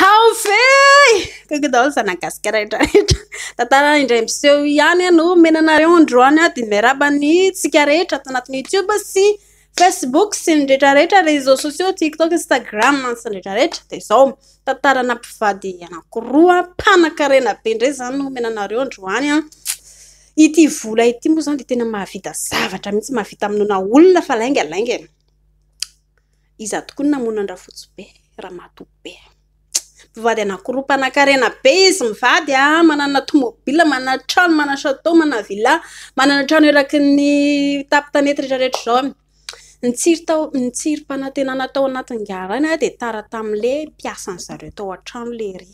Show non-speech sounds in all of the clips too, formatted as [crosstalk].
aoek da zanagasikaeaeetratantara indray miseo iany a no menanareo androany ad mirabany tsika rehetra t anatn'ny outiobe sy facebook sy dreetrarehetra resea soia tiktok instagram syndrerreherad aonmiaae nra zanyoeoandrai vla y moa zanydtena mahaviazavatra mihtsy mahavia oaonaa langaangazatokoany e. namonanrah fots berahamatooe mivady anakoroampanankarena be izy mivady a ah, manana tomôbila manana trano manana chate manana vila manana trano eraky ny tapitanety retrarehetra zao ntsiry tao nitsirym-mpanantenana ah, tao anatiny garany a dea taratami'la mpiasan'zareo atao an-trano lehry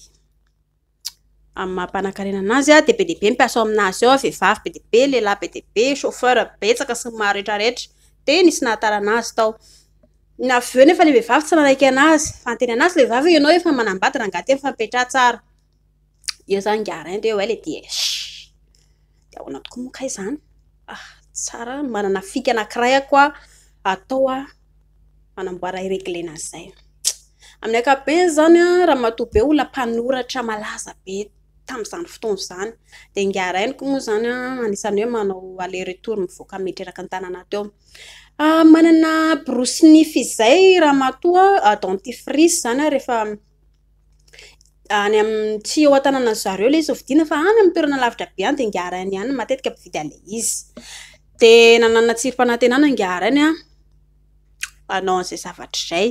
ammahampanankarena an'azy ah, a deibe debe mpiasaao aminazy ao vehivavy be dia be lehilahy be dia be safera betsaka sy n maro rehetrareetra de nisy nahataran'azy tao naveo neefa levehivavy tsy naraiky an'azy fanenya'azy levava anaoefa manambaty raha angaty fampetrah tsara eo zany ngarainto e a la dis d aoanatoko mokay izanytsara ah, manana fika nankirayakoa ataoa manamboarareglenazay amin'ny akaben zanya raha matobe onampanoratra malaza be tami'izany fotoy zany di ngarainiko moa zany aisany hoe manao ale retor mivoaka etreraky nytananat eo Ah, manana borosynify izay raha matoa ah, dentifrisy izany a ah, rehefa any amintsy eo an-tanàna y zareo ilay izy o vidina fa any amin'ny toerana lavitra be any diangiara ny iany matetika mbyvidy ala izy dia nanana tsiry-panantenana angiara ny an anao an'izay zavatra izay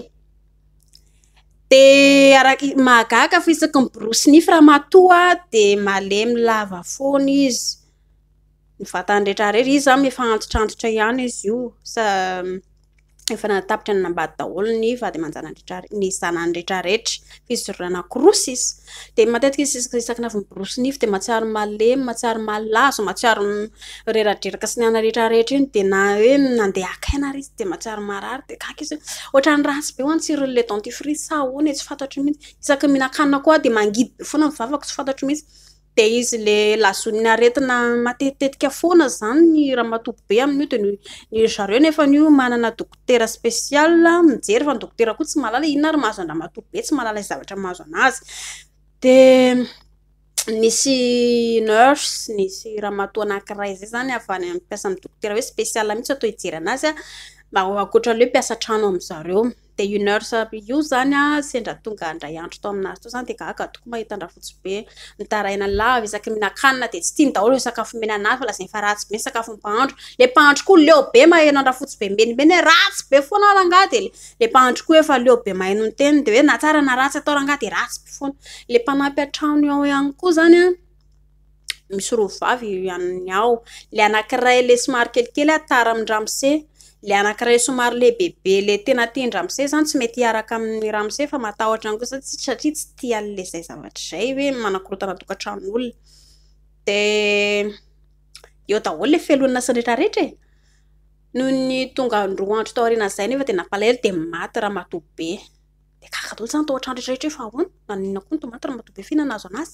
dia arak magaka fa isaky ny borosynify raha matoaa dia male milava foana izy nyvatanyreetra retra izy za mefaantotraanotra ihany izy ioitra enambady daolony d zananyreetrarehetra fizy rorana kirosy izy di matetika izy isaky navy miborosy nify di matsiaro malemy matsiaro malazo matsiareradreraka sy ny aaretrarehetra iny di na oe nandehakana rsy d mahasiad'ytsy be oatse dantiiny e? tsy fantatra mihitsy isaky mihinakana koa di mangidy be foana mivavako tsy fantotra mitsy de izy lay lazo'ny aretina matetitetika foana zany raha matopo be amin'io dia zareo nefa nio manana dokotera spesial mijery efa ny dokotera koa tsy malala inona ry mahazo andraha matopo be tsy malala zavatra mahazo an'azy di misy nerse misy raha matoa anankira izay zany avany ammpiasa miy dokotera hoe spesial mihitsy atao hijery anazy a aankoatra alehe mpiasa trano amizareo de nersy io zany a sendra tonga ndray andro tao amin'azy tozanyde gagatoko mahet andrafotsy be mitaaina laisa mihnain d tsy tiany daolosakafo ezayfay bekfophanrole mpahandrokoa leobe maheno anrafotsi be eneny e, ratsy be foana angah dle e. mpahandrokoa efaleo be mahenonten d oe natsaranaratsy ataoangadi ratsy be foana la mpanampy atrano ao ihany koa zanyan misy rovavy io ianny ao la anakiray le symarokelikely atara amindramise lay anankirae somary ilay bebe lay tena tia ndramizey izany tsy mety hiaraka amin'ny rahamizey fa matahotra any ko izasatria tsy ti an'lay izay zavatra zay hoe manakorotana dokatran'olona dia eo daholo lay felohanana syndretrarehetra e noho ny tonga ndroa antro tao riana izay ny efa dia napalaery dia maty raha matobe di kaka da olo zany atao hatrano retraretra hoe fa ahoany naniona koa ny to maty raha matobe fina anazo an'azy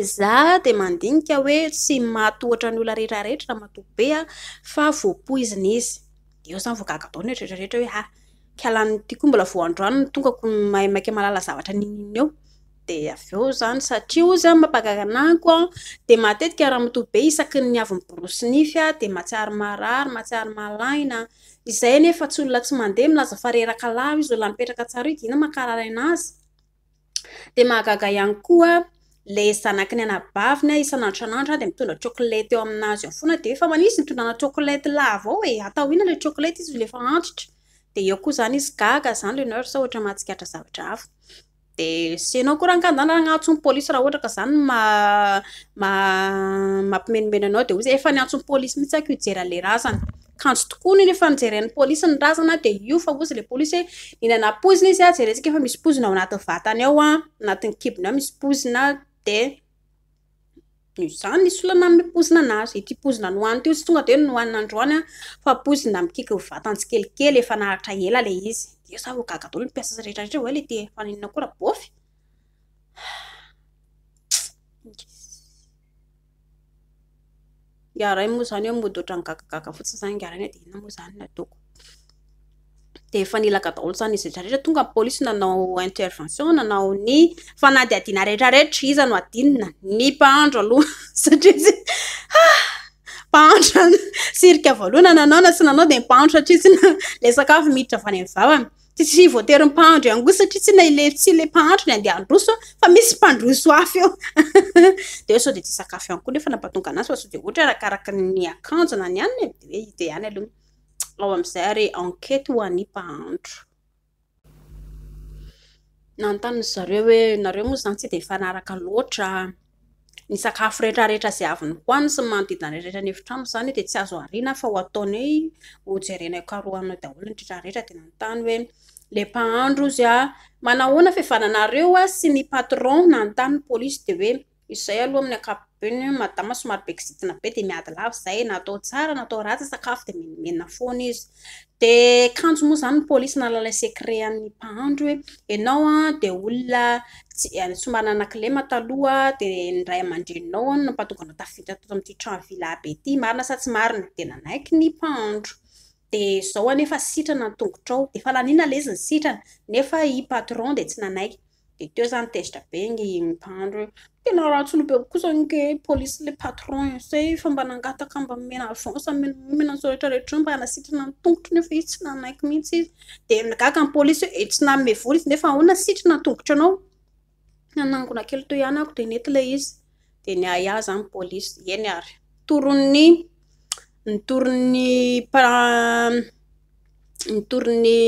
za di mandinika hoe tsy matyotra ny ono rehetrarehetra raha matobea fa voapoiziny izy eozany vagaga taorereetra oe ah, nytkoa mbola voandroanno tongamaka malala zavatra nin eo di av eo zany satria oz ay mampahgagananko di matetika raha matobe isaky ny avynny borosynifya di maiaizay nefa tsy olona tsy mandeha milazaeiz laperaka sr oa makaraa'azy di mahagaga ihany koa le zanaki ny anabaviny isanantranantro de mitondra tsôklety eo aminazyfona defa manisy miondra aeyaanala zhaao koahankaanyaha gnatsonyplisy raha hatra yeanassihisyeanooafanenypnyrazana dfazlaplis inanapozina izy aeresika efa misy pozina ao anatiny vatany aoa anatin'ny kibiny ao misy pozina dia yzany nysolana mipozina anazy itya pozina no hany ty o tsy tonga de no hanina androany an fa pozia mikiky yvatantsy kelikely efa nahatra ela ilay izy di za vao gaga daolo nympiasa sarehetrarehetra o e, ilay tia fa ninina kora bofy [sighs] iara iny moa izany eoe modyohatra nigagagaga fotsiny izany niarainy ao dia iona moa izany na ataoko di fa nilaka daolo zany izy reraretra tonga minpolisy nanao intervention nanao ny fa [laughs] ah, na de adinareetrarehtra izano adinna ny paandro aloha saraosohanasy nanaodmandro saasyl afoditra ny ats sy voaterynpahandro ianko satria syasy la pahandro adea androso fa misy mpandroso af eodoaode [laughs] tsy sakafoihany koefa napatona azy fhta kknon ao ami'izay are ankety ho any mpahandro nanontanoy zareo hoe nareo moa izany tsy dia mifanaraka loatra ny sakafo rehetrarehetra izay avy ny hoany sy y manodidina rehtrretra ny hevitra ami izany dia tsy azo ariana fa ho ataona hoey hojerenaikarohanao daholo ny reetrarehetra dia nanontany hoe la mpahandro zy a manahoana fihvananareo a sy ny patron na nontanyny polisy di oe izay aloha amin'ny akapoben madamasomarobekzitina be di miadylavzay natao tsara natao ratsy sakafo di mnimenna fonizy di kanjo moa zany ny polisy na lalay secreanny mpahandro hoe ianao a dea olona ssombananaklema eh, taloha di nray amandreninao nmpatoganao tavitataoami'tytranvilabe ty marina sa tsy marina dea nanaiky ny mpahndro di zao anefa sitrana tongotrao dfa lanina lay izyny sitrana nefa iptron de tsy nanaiky iteo izany tezitra be iny mipandroe tena ratslobelo kosake pôlisy lay patron i zay famba nangataka mba mena vansmenasaorhtrarehetr mba nasitrina n tongotra nefa izy tsy nanaiky mihitsy izy dia miagaka mi'ypôlisy e etsinamevoly izy nefa onasitrina nytongotra anao nanangona kely to iana ako dia nety ilay izy dia ny aiaza nny pôlisy eny ary torony ny torony ny torony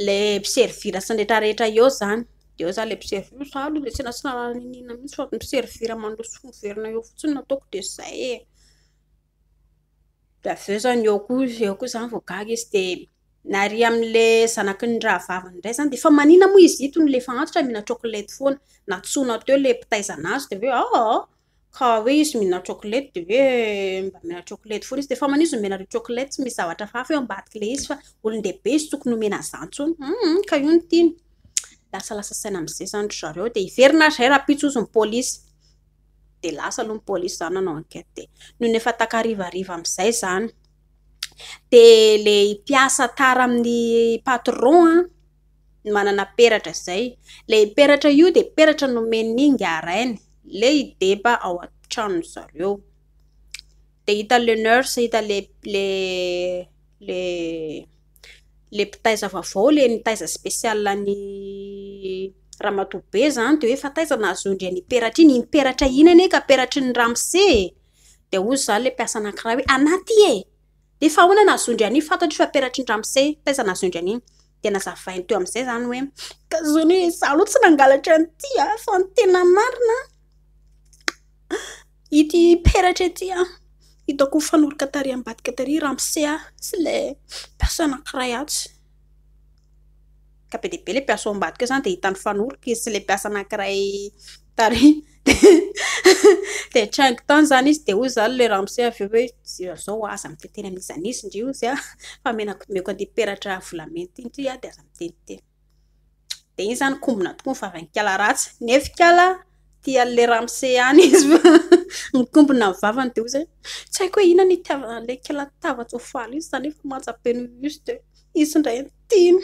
lay mpiserivira sy ndrehetrarehetra eo izany di e izay lay mpiserivirasaalo da tsy na tsy narara ninina mihitsy faympiserivira manloso fomiverina eo fotsiny nataoko dia zay e. di avy eo izany eeo koeo ko izany vaoagagy izy dia naria amin'lay zanaky ny rahavavany indray izany dia fa manina moa izy itony leyfanatotra mihinatrokolety foana natsoana teo ilay mpitaizanazy di ave ka hoe izy mihina csokolety di hoe mba mina okolety foa izy diefa manizy no menareo tokolety sy mizavatra faafe ambadika la izy fa olon dehbe izy tokony nomena zantso ka io no tin lasa lasa saina ami'izay izany zareo dia iverina y zay raha pitso ozynny polisy dlsaaohaypsy zany anaoatdnoho neftkarivariva ami'izay zany da lay ipiasa tara amin'ny patron an ah, manana peratra zay lay iperatra io dia peratra nomenningarainy la ideba ao atranono zareo dia hitan'la ners hitan lalalalay mpitaiza vaovao lay ny taiza spesial ny raha matobe izany dia hoe fa taiza nazondry any iperatra iny imperatra inyany e ka peratry ny ramise dia ozy zany ilay mpiasanankiraha hoe anaty e deefa ahoana nazondry any iny fantatra efa peratry ny ramse taizanazondry any iny dia nazavainy teo amin'izay izany hoe ka zany hoe zah aloha tsy nangalatra n tya fa n tena marina ity peratra ety a ah, hitako fanoroka tari ambadika tary ramosea ah, sy lay piaso anankiray atso ka be di be lay mpiaso o ambadika o zany dia hitan'ny fanorika izy sy lay mpiasa nankiray tardi [laughs] trango tany zany izy dia oy zany lay ramsea aveooe zao ah, aza mittey mizaisy ndr zy a faeo anperatravolamenyydaza mitene dia iny zany kombona toko ny vavyany kala ratsy nef kala tla ramseany izy [laughs] mikombona nivavany dia o zay tsy haiko hoe ihiona ny tiavala kelatavatsfaly izy zayefamasaben iste isyndray ntiny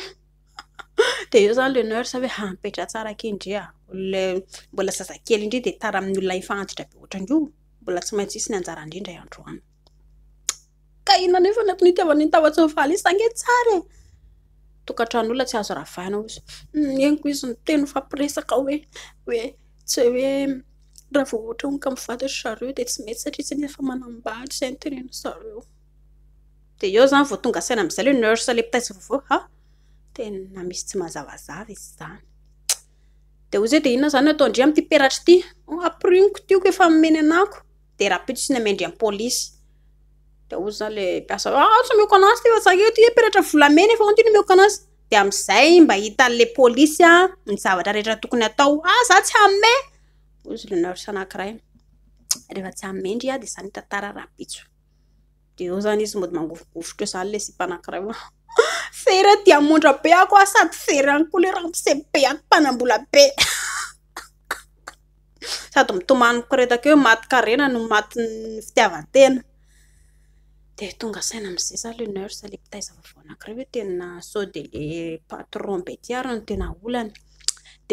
dia eo izany lenersa hoe ampetra tsarakyindria mbola zazakely indri dia tara amin'n' olona ifaaditra be atranyo mbola tsy maintsy isy ny anjara indrindra e androany ka ihona nefa ntn tiavanntava-tsoafaly izy zange tsarae tokatran'olona tsy azo rahavainao izenyko izy hmm, noteno fampiresaka hoe oe tsy hoe raha vao ohatra oko mivaditry zareo dia tsy mety satria tsy nfa manambatry izay ny tereny zareo dia eo izany vo tonga asaina ami'zay la he ners ilay mpitaisy vaovao a tena misy tsy mahazavazava izy izany dia o izay dia inona izany natao indria amin'ity piratra ity aprinko tiko efa omeny anako dia raha pido sy ny amendre amin'ny pôlisy dia o zany lay mpiasa atsy ah, meko anazy tyfzatypiratra volameny efa otno meko anazy dea ami'izay mba hita an'la polisy a ah, ny zavatra rehetra tokony hatao ah za tsy aome oizy la naris anankiray rehefa tsy aome ndry ah dia zany hitantara raha pitso de eo izany izy mbo dy mangofogovotra o zany lay zy mpaanankiray o oh, fery dia ah, mondra be ako a ah, sady fery any koa ley ra mose be ako mpanambola be [laughs] sady mitomani kiretako hoe maty karena no matyny fitiavatena di tonga saina mizay za leners le pitayzavavao anakireesde lapatron beiar oyd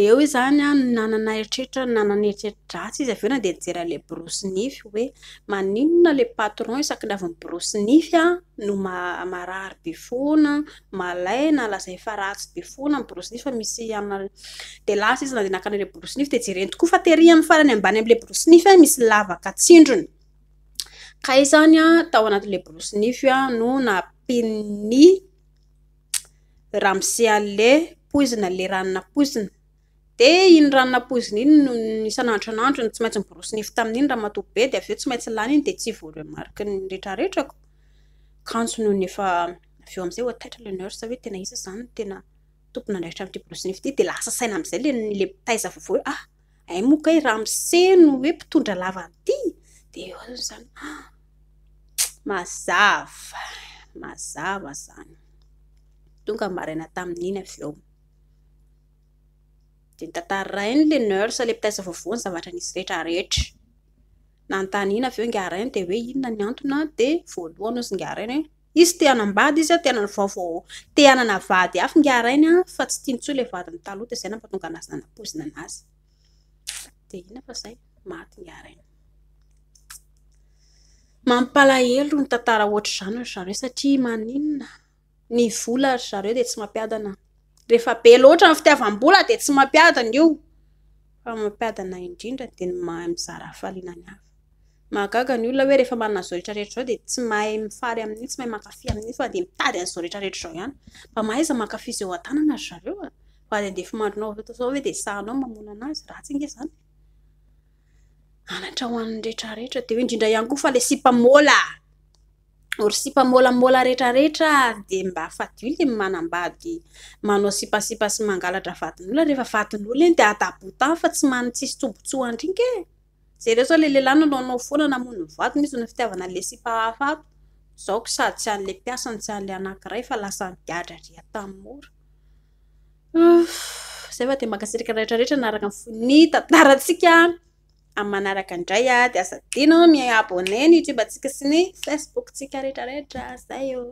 eoizanya naa eritretra erirerdrasy izy aeo na di njerala borosy nify oe maninona lay patron isakinyavin'ny borosy nifyan no marary defona malaina lazay faratsy difona brosify misyd lasa izy n dnankaala borosynify dia jereny tokoa fa tehry am'ny farany ambany am'lay borosynify a misy lavaka tsindrony kai zany an tao anatin'ilay borosinify an no na pini rahamise ale poizina lay ranona poizina dia iny ranona pozina iny noisanandro anandrony tsy maintsy ny borosinify tamin'iny raha matopo be dia av eo tsy maintsy lana iny dia tsy vormarikyny reetrarehetrako kanjonoho efae amzay titraleners oetenaisa zanytenatompony andraitra am'ity borosinify ty di la sasaina amin'izay lala taiza vaovao e ah ai moka i rahamise no hoe mpitondra lavany ity di ezany mazava mazava izany tonga ny maraina tamin'iny avy eo dia nytantairainy lay ners iley pitaiza vaovoany zavatra nisy rehetrarehetra nanontaniny avy eo ingiharainy dia hoe inona ny antona dia voalohanao izy ngiaraina hoe izy tihanambady izy an tianana vaova ti anana vady afa ngharainy an fa tsy tiany tsoa lay vadiny taloha dia izay na mba tonga anazynanam-pozina an'azy dia inona fa zay maky ngiaraina mampalaelo ny tantara ohatra zany azy zareo satria maninna ny vola azy zareo dia tsy mampiadana rehefa be loatra ny fitiavam-bola di tsy mampiadany io famaidrndralone rehefamanayzao retarera zao d tsy mahay mifay ami'iy tsy mahay makaf amin'iny fadmitady n'zao reetareetrzao anymaahaiza mankafzeo annana y zareoendrnaoa e d nao mamona anazy raha tsynge izany anara hoan'ny reetrareetra doindrindra ihany koa fa la sipamola ry sipamolamola rerarehetra dma olaraanlo rehefavatny olo eny di adabotan fa tsy many tsisy tsobotsoha indring ereo zao lay lelanno naonao anana mny vaty izy nyfitiavanal dysy an'la aaysy ayrzay fa d [sighs] maasirikaretrarehtra naraka fonitanaratsika amanaraka indray a di asa diana miabone na youtube antsika sy ny facebook tsika rehetrarehetra zay o